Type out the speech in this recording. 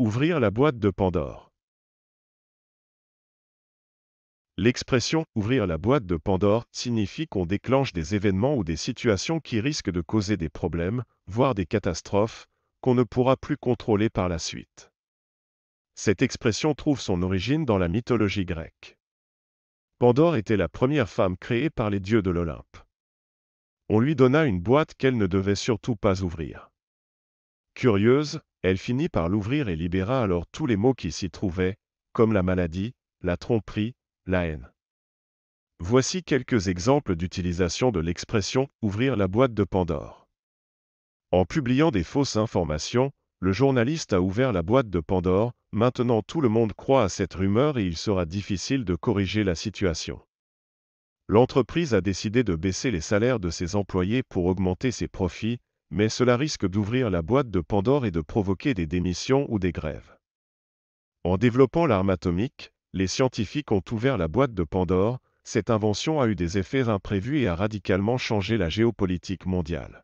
Ouvrir la boîte de Pandore. L'expression ouvrir la boîte de Pandore signifie qu'on déclenche des événements ou des situations qui risquent de causer des problèmes, voire des catastrophes, qu'on ne pourra plus contrôler par la suite. Cette expression trouve son origine dans la mythologie grecque. Pandore était la première femme créée par les dieux de l'Olympe. On lui donna une boîte qu'elle ne devait surtout pas ouvrir. Curieuse, elle finit par l'ouvrir et libéra alors tous les mots qui s'y trouvaient, comme la maladie, la tromperie, la haine. Voici quelques exemples d'utilisation de l'expression ouvrir la boîte de Pandore. En publiant des fausses informations, le journaliste a ouvert la boîte de Pandore, maintenant tout le monde croit à cette rumeur et il sera difficile de corriger la situation. L'entreprise a décidé de baisser les salaires de ses employés pour augmenter ses profits, mais cela risque d'ouvrir la boîte de Pandore et de provoquer des démissions ou des grèves. En développant l'arme atomique, les scientifiques ont ouvert la boîte de Pandore, cette invention a eu des effets imprévus et a radicalement changé la géopolitique mondiale.